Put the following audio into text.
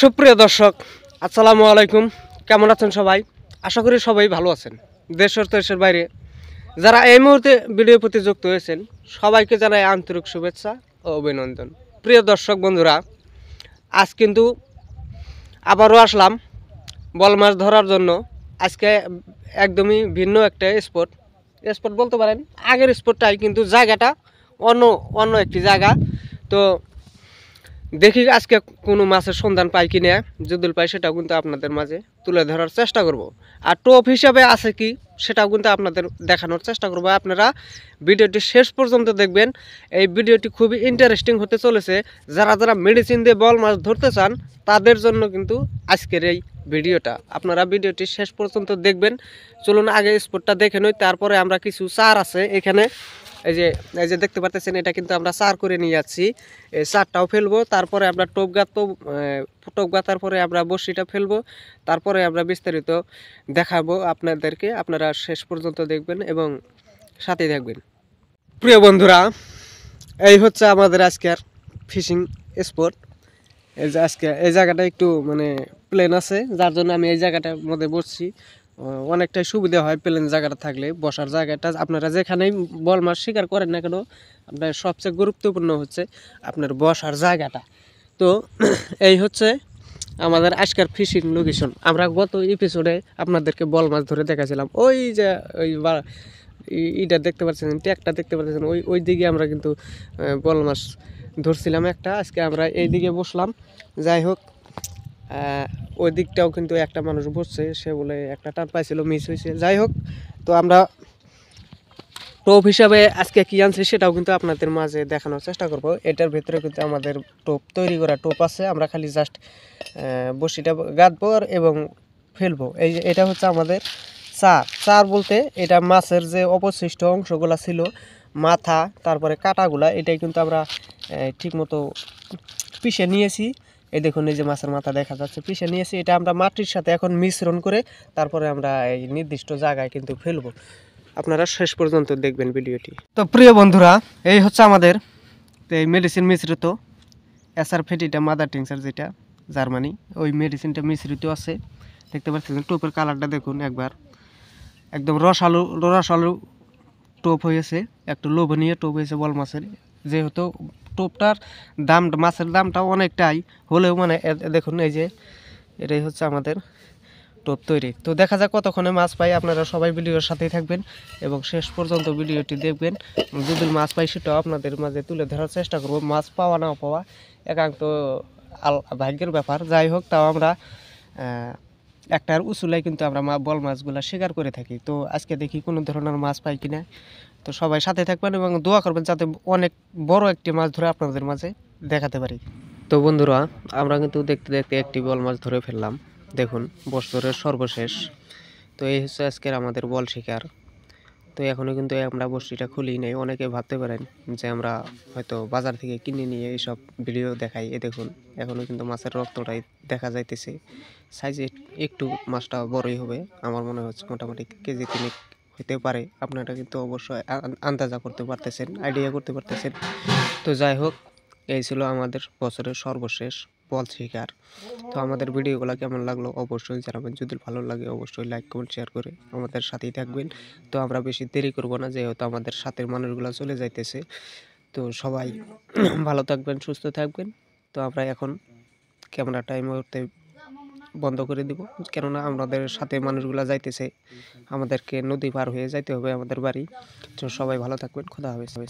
সুপ্রিয় দর্শক আসসালামু আলাইকুম কেমন আছেন সবাই আশা করি সবাই ভালো আছেন দেশের দেশের বাইরে যারা এই মুহূর্তে ভিডিও প্রতি যুক্ত হয়েছেন সবাইকে জানাই আন্তরিক শুভেচ্ছা ও অভিনন্দন প্রিয় দর্শক বন্ধুরা আজ কিন্তু আবারও আসলাম বল মাছ ধরার জন্য আজকে একদমই ভিন্ন একটা স্পট স্পট বলতে পারেন আগের স্পটটাই কিন্তু জায়গাটা অন্য অন্য একটি জায়গা তো দেখি আজকে কোনো মাছের সন্ধান পাই কি না যদুল পাই সেটাও কিন্তু আপনাদের মাঝে তুলে ধরার চেষ্টা করব। আর টোপ হিসাবে আছে কি সেটাও কিন্তু আপনাদের দেখানোর চেষ্টা করব আপনারা ভিডিওটি শেষ পর্যন্ত দেখবেন এই ভিডিওটি খুবই ইন্টারেস্টিং হতে চলেছে যারা যারা মেডিসিন দিয়ে বল মাছ ধরতে চান তাদের জন্য কিন্তু আজকের এই ভিডিওটা আপনারা ভিডিওটি শেষ পর্যন্ত দেখবেন চলুন আগে স্পটটা দেখে নই তারপরে আমরা কিছু চার আছে এখানে এই যে এই যে দেখতে পারতেছেন এটা কিন্তু আমরা সার করে নিয়ে যাচ্ছি এই চারটাও ফেলবো তারপরে আমরা টোপ গাঁথবো টোপ গাঁথার পরে আমরা বসিটা ফেলবো তারপরে আমরা বিস্তারিত দেখাবো আপনাদেরকে আপনারা শেষ পর্যন্ত দেখবেন এবং সাথে থাকবেন প্রিয় বন্ধুরা এই হচ্ছে আমাদের আজকের ফিশিং স্পট এই যে আজকে এই জায়গাটা একটু মানে প্লেন আছে যার জন্য আমি এই জায়গাটার মধ্যে বসছি অনেকটাই সুবিধা হয় প্লেন জায়গাটা থাকলে বসার জায়গাটা আপনারা যেখানেই বল মাছ শিকার করেন না কেন আপনার সবচেয়ে গুরুত্বপূর্ণ হচ্ছে আপনার বসার জায়গাটা তো এই হচ্ছে আমাদের আজকের ফিশিং লোকেশন আমরা গত এপিসোডে আপনাদেরকে বল মাছ ধরে দেখাছিলাম ওই যে ওই ইটা দেখতে পাচ্ছেন ট্যাকটা দেখতে পাচ্ছেন ওই ওই দিকে আমরা কিন্তু বল মাছ ধরছিলাম একটা আজকে আমরা এই দিকে বসলাম যাই হোক ওই দিকটাও কিন্তু একটা মানুষ বসছে সে বলে একটা টান পাইছিল মিস হয়েছে যাই হোক তো আমরা টোপ হিসাবে আজকে কী আনছি সেটাও কিন্তু আপনাদের মাঝে দেখানোর চেষ্টা করব এটার ভিতরে কিন্তু আমাদের টোপ তৈরি করা টোপ আছে আমরা খালি জাস্ট বসিটা গাঁথবো এবং ফেলবো এই এটা হচ্ছে আমাদের চার চার বলতে এটা মাছের যে অবশিষ্ট অংশগুলো ছিল মাথা তারপরে কাটাগুলা এটাই কিন্তু আমরা ঠিকমতো পিষে নিয়েছি এই দেখুন এই যে মাছের মাথা দেখা যাচ্ছে পিসে নিয়েছি এটা আমরা মাটির সাথে এখন মিশ্রণ করে তারপরে আমরা এই নির্দিষ্ট জায়গায় কিন্তু ফেলবো আপনারা শেষ পর্যন্ত দেখবেন ভিডিওটি তো প্রিয় বন্ধুরা এই হচ্ছে আমাদের এই মেডিসিন মিশ্রিত এসআর ফেটিটা মাদার টিংসার যেটা জার্মানি ওই মেডিসিনটা মিশ্রিত আছে দেখতে পাচ্ছেন টোপের কালারটা দেখুন একবার একদম রস আলু টোপ হয়েছে একটু লোভনীয় টোপ হয়েছে বল মাছের যেহেতু টোপটার দাম মাছের দামটাও অনেকটাই হলেও মানে দেখুন এই যে এটাই হচ্ছে আমাদের টোপ তৈরি তো দেখা যাক কতক্ষণে মাছ পাই আপনারা সবাই ভিডিওর সাথেই থাকবেন এবং শেষ পর্যন্ত ভিডিওটি দেখবেন যদি মাছ পাই সেটাও আপনাদের মাঝে তুলে ধরার চেষ্টা করব মাছ পাওয়া না পাওয়া একান্ত ভাগ্যের ব্যাপার যাই হোক তাও আমরা একটার উঁচুলায় কিন্তু আমরা বল মাছগুলো শিকার করে থাকি তো আজকে দেখি কোনো ধরনের মাছ পাই কিনা তো সবাই সাথে থাকবেন এবং দোয়া করবেন যাতে অনেক বড় একটি মাছ ধরে আপনাদের মাঝে দেখাতে পারি তো বন্ধুরা আমরা কিন্তু দেখতে দেখতে একটি বল মাছ ধরে ফেললাম দেখুন বছরের সর্বশেষ তো এই হচ্ছে আজকের আমাদের বল শিকার তো এখনও কিন্তু আমরা বস্তিটা খুলি নেই অনেকে ভাবতে পারেন যে আমরা হয়তো বাজার থেকে কিনে নিয়ে এইসব ভিডিও দেখাই এ দেখুন এখনও কিন্তু মাছের রক্তটাই দেখা যাইতেছে সাইজে একটু মাছটা বড়ই হবে আমার মনে হচ্ছে মোটামুটি কেজি তিনেক হতে পারে আপনারা কিন্তু অবশ্যই আন্দাজা করতে পারতেছেন আইডিয়া করতে পারতেছেন তো যাই হোক এই ছিল আমাদের বছরের সর্বশেষ বল শিকার তো আমাদের ভিডিওগুলো কেমন লাগলো অবশ্যই জানাবেন যদি ভালো লাগে অবশ্যই লাইক কমেন্ট শেয়ার করে আমাদের সাথেই থাকবেন তো আমরা বেশি দেরি করব না যেহেতু আমাদের সাথের মানুষগুলো চলে যাইতেছে তো সবাই ভালো থাকবেন সুস্থ থাকবেন তো আমরা এখন ক্যামেরা টাইম হতে বন্ধ করে দিব কেননা আমাদের সাথে মানুষগুলো যাইতেছে আমাদেরকে নদী পার হয়ে যাইতে হবে আমাদের বাড়ি তো সবাই ভালো থাকবেন খোদা হবে